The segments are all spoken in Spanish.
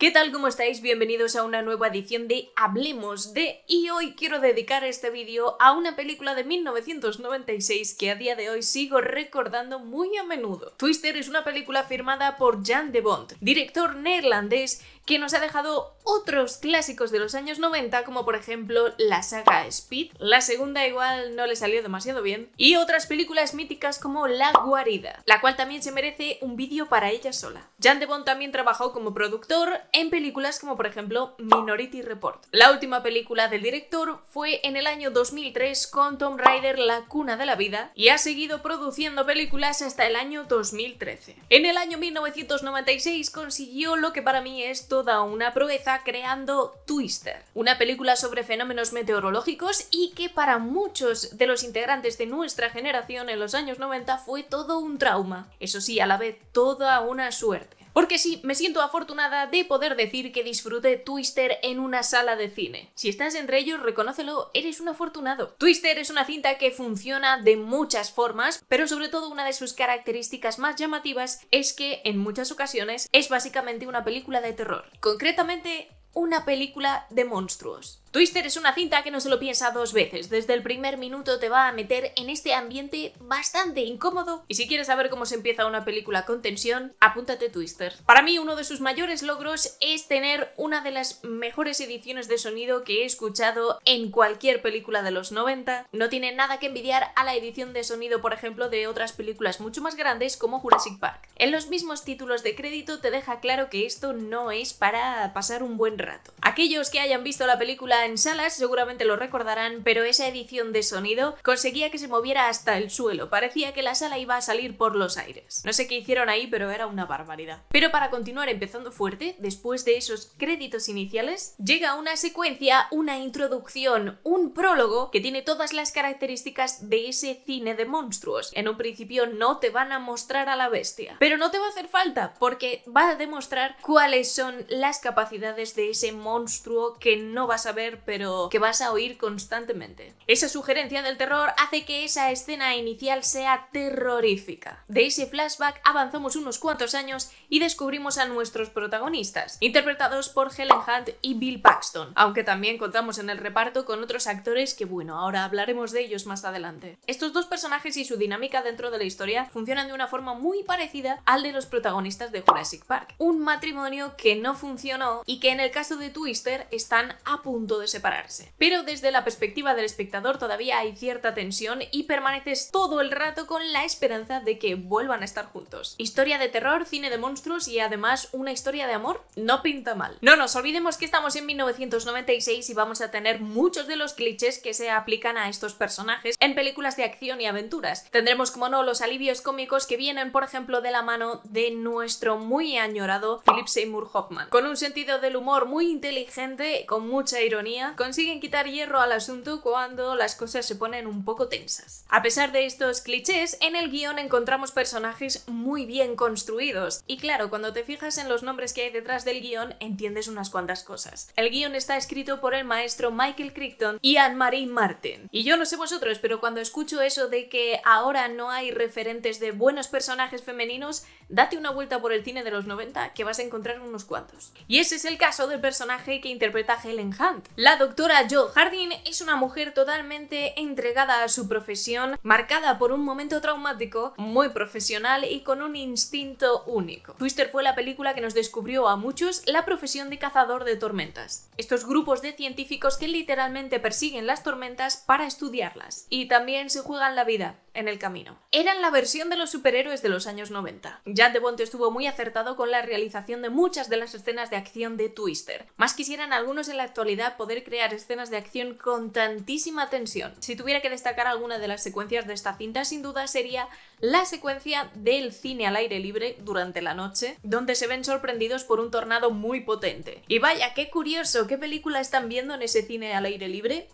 ¿Qué tal? ¿Cómo estáis? Bienvenidos a una nueva edición de Hablemos de y hoy quiero dedicar este vídeo a una película de 1996 que a día de hoy sigo recordando muy a menudo. Twister es una película firmada por Jan de Bond, director neerlandés que nos ha dejado otros clásicos de los años 90 como por ejemplo la saga Speed, la segunda igual no le salió demasiado bien y otras películas míticas como La guarida, la cual también se merece un vídeo para ella sola. Jan de Bond también trabajó como productor en películas como por ejemplo Minority Report. La última película del director fue en el año 2003 con Tom Raider La cuna de la vida y ha seguido produciendo películas hasta el año 2013. En el año 1996 consiguió lo que para mí es toda una proeza creando Twister, una película sobre fenómenos meteorológicos y que para muchos de los integrantes de nuestra generación en los años 90 fue todo un trauma, eso sí, a la vez toda una suerte. Porque sí, me siento afortunada de poder decir que disfruté Twister en una sala de cine. Si estás entre ellos, reconócelo, eres un afortunado. Twister es una cinta que funciona de muchas formas, pero sobre todo una de sus características más llamativas es que en muchas ocasiones es básicamente una película de terror. Concretamente, una película de monstruos. Twister es una cinta que no se lo piensa dos veces, desde el primer minuto te va a meter en este ambiente bastante incómodo y si quieres saber cómo se empieza una película con tensión, apúntate Twister. Para mí uno de sus mayores logros es tener una de las mejores ediciones de sonido que he escuchado en cualquier película de los 90. No tiene nada que envidiar a la edición de sonido, por ejemplo, de otras películas mucho más grandes como Jurassic Park. En los mismos títulos de crédito te deja claro que esto no es para pasar un buen rato. Aquellos que hayan visto la película en salas seguramente lo recordarán, pero esa edición de sonido conseguía que se moviera hasta el suelo, parecía que la sala iba a salir por los aires. No sé qué hicieron ahí, pero era una barbaridad. Pero para continuar empezando fuerte, después de esos créditos iniciales, llega una secuencia, una introducción, un prólogo que tiene todas las características de ese cine de monstruos. En un principio no te van a mostrar a la bestia, pero no te va a hacer falta porque va a demostrar cuáles son las capacidades de ese monstruo que no vas a ver pero que vas a oír constantemente. Esa sugerencia del terror hace que esa escena inicial sea terrorífica. De ese flashback avanzamos unos cuantos años y descubrimos a nuestros protagonistas, interpretados por Helen Hunt y Bill Paxton, aunque también contamos en el reparto con otros actores que bueno, ahora hablaremos de ellos más adelante. Estos dos personajes y su dinámica dentro de la historia funcionan de una forma muy parecida al de los protagonistas de Jurassic Park. Un matrimonio que no funcionó y que en el caso caso de Twister, están a punto de separarse. Pero desde la perspectiva del espectador todavía hay cierta tensión y permaneces todo el rato con la esperanza de que vuelvan a estar juntos. Historia de terror, cine de monstruos y además una historia de amor no pinta mal. No nos olvidemos que estamos en 1996 y vamos a tener muchos de los clichés que se aplican a estos personajes en películas de acción y aventuras. Tendremos como no los alivios cómicos que vienen por ejemplo de la mano de nuestro muy añorado Philip Seymour Hoffman, con un sentido del humor muy inteligente, con mucha ironía, consiguen quitar hierro al asunto cuando las cosas se ponen un poco tensas. A pesar de estos clichés, en el guión encontramos personajes muy bien construidos. Y claro, cuando te fijas en los nombres que hay detrás del guión, entiendes unas cuantas cosas. El guión está escrito por el maestro Michael Crichton y Anne-Marie Martin. Y yo no sé vosotros, pero cuando escucho eso de que ahora no hay referentes de buenos personajes femeninos, date una vuelta por el cine de los 90 que vas a encontrar unos cuantos. Y ese es el caso de personaje que interpreta Helen Hunt. La doctora Jo Harding es una mujer totalmente entregada a su profesión, marcada por un momento traumático, muy profesional y con un instinto único. Twister fue la película que nos descubrió a muchos la profesión de cazador de tormentas. Estos grupos de científicos que literalmente persiguen las tormentas para estudiarlas y también se juegan la vida en el camino. Eran la versión de los superhéroes de los años 90. de DeBonte estuvo muy acertado con la realización de muchas de las escenas de acción de Twister. Más quisieran algunos en la actualidad poder crear escenas de acción con tantísima tensión. Si tuviera que destacar alguna de las secuencias de esta cinta, sin duda sería la secuencia del cine al aire libre durante la noche, donde se ven sorprendidos por un tornado muy potente. Y vaya, qué curioso, ¿qué película están viendo en ese cine al aire libre?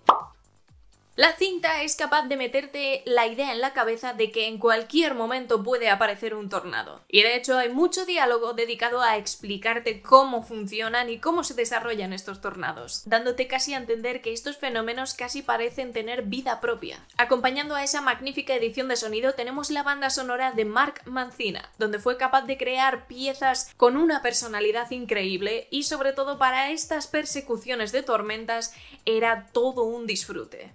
La cinta es capaz de meterte la idea en la cabeza de que en cualquier momento puede aparecer un tornado. Y de hecho hay mucho diálogo dedicado a explicarte cómo funcionan y cómo se desarrollan estos tornados, dándote casi a entender que estos fenómenos casi parecen tener vida propia. Acompañando a esa magnífica edición de sonido tenemos la banda sonora de Mark Mancina, donde fue capaz de crear piezas con una personalidad increíble y sobre todo para estas persecuciones de tormentas era todo un disfrute.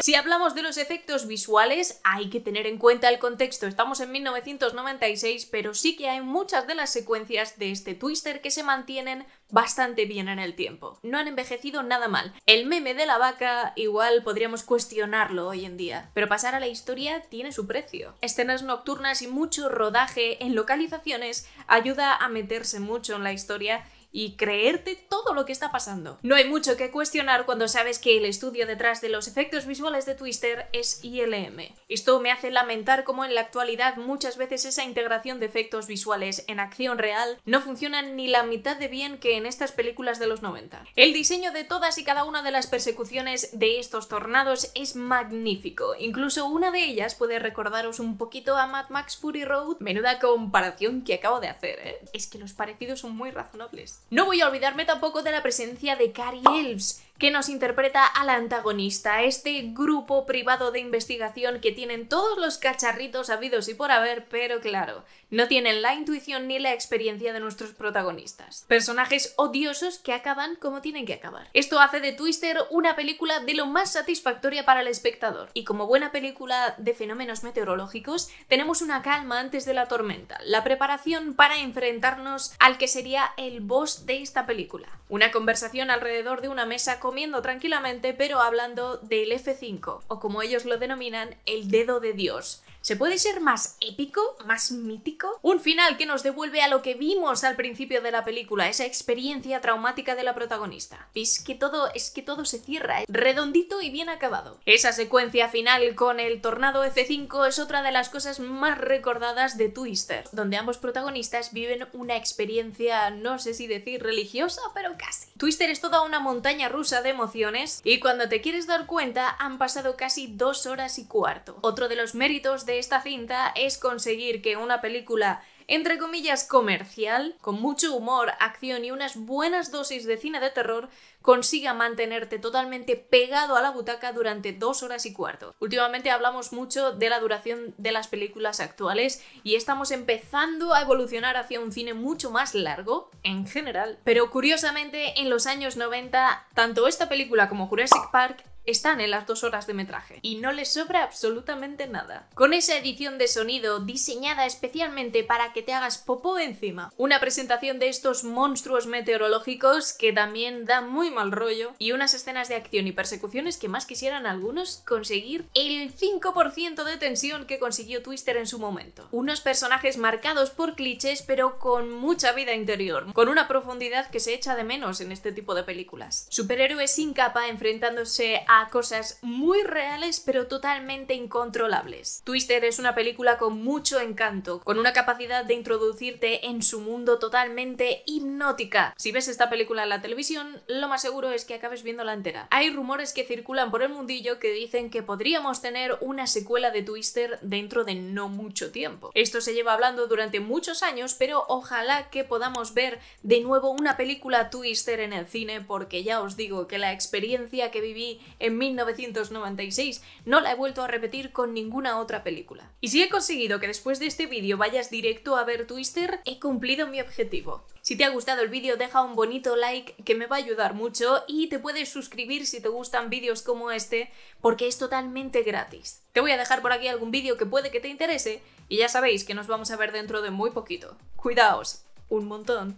Si hablamos de los efectos visuales, hay que tener en cuenta el contexto. Estamos en 1996, pero sí que hay muchas de las secuencias de este twister que se mantienen bastante bien en el tiempo. No han envejecido nada mal. El meme de la vaca igual podríamos cuestionarlo hoy en día, pero pasar a la historia tiene su precio. Escenas nocturnas y mucho rodaje en localizaciones ayuda a meterse mucho en la historia y creerte todo lo que está pasando. No hay mucho que cuestionar cuando sabes que el estudio detrás de los efectos visuales de Twister es ILM. Esto me hace lamentar cómo en la actualidad muchas veces esa integración de efectos visuales en acción real no funciona ni la mitad de bien que en estas películas de los 90. El diseño de todas y cada una de las persecuciones de estos tornados es magnífico. Incluso una de ellas puede recordaros un poquito a Mad Max Fury Road. Menuda comparación que acabo de hacer, ¿eh? Es que los parecidos son muy razonables. No voy a olvidarme tampoco de la presencia de Carrie Elves, que nos interpreta al antagonista, este grupo privado de investigación que tienen todos los cacharritos habidos y por haber, pero claro, no tienen la intuición ni la experiencia de nuestros protagonistas. Personajes odiosos que acaban como tienen que acabar. Esto hace de Twister una película de lo más satisfactoria para el espectador. Y como buena película de fenómenos meteorológicos, tenemos una calma antes de la tormenta, la preparación para enfrentarnos al que sería el boss de esta película, una conversación alrededor de una mesa comiendo tranquilamente pero hablando del F5, o como ellos lo denominan, el dedo de Dios. ¿Se puede ser más épico, más mítico? Un final que nos devuelve a lo que vimos al principio de la película, esa experiencia traumática de la protagonista. Es que todo, es que todo se cierra, ¿eh? redondito y bien acabado. Esa secuencia final con el tornado F5 es otra de las cosas más recordadas de Twister, donde ambos protagonistas viven una experiencia, no sé si decir religiosa, pero casi. Twister es toda una montaña rusa de emociones y cuando te quieres dar cuenta han pasado casi dos horas y cuarto. Otro de los méritos de esta cinta es conseguir que una película entre comillas comercial, con mucho humor, acción y unas buenas dosis de cine de terror, consiga mantenerte totalmente pegado a la butaca durante dos horas y cuarto. Últimamente hablamos mucho de la duración de las películas actuales y estamos empezando a evolucionar hacia un cine mucho más largo, en general, pero curiosamente en los años 90, tanto esta película como Jurassic Park están en las dos horas de metraje y no les sobra absolutamente nada. Con esa edición de sonido diseñada especialmente para que te hagas popó encima, una presentación de estos monstruos meteorológicos que también da muy mal rollo y unas escenas de acción y persecuciones que más quisieran algunos conseguir el 5% de tensión que consiguió Twister en su momento. Unos personajes marcados por clichés pero con mucha vida interior, con una profundidad que se echa de menos en este tipo de películas. Superhéroes sin capa enfrentándose a a cosas muy reales pero totalmente incontrolables. Twister es una película con mucho encanto, con una capacidad de introducirte en su mundo totalmente hipnótica. Si ves esta película en la televisión, lo más seguro es que acabes viéndola entera. Hay rumores que circulan por el mundillo que dicen que podríamos tener una secuela de Twister dentro de no mucho tiempo. Esto se lleva hablando durante muchos años, pero ojalá que podamos ver de nuevo una película Twister en el cine porque ya os digo que la experiencia que viví en 1996, no la he vuelto a repetir con ninguna otra película. Y si he conseguido que después de este vídeo vayas directo a ver Twister, he cumplido mi objetivo. Si te ha gustado el vídeo deja un bonito like que me va a ayudar mucho y te puedes suscribir si te gustan vídeos como este porque es totalmente gratis. Te voy a dejar por aquí algún vídeo que puede que te interese y ya sabéis que nos vamos a ver dentro de muy poquito. Cuidaos un montón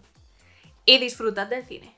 y disfrutad del cine.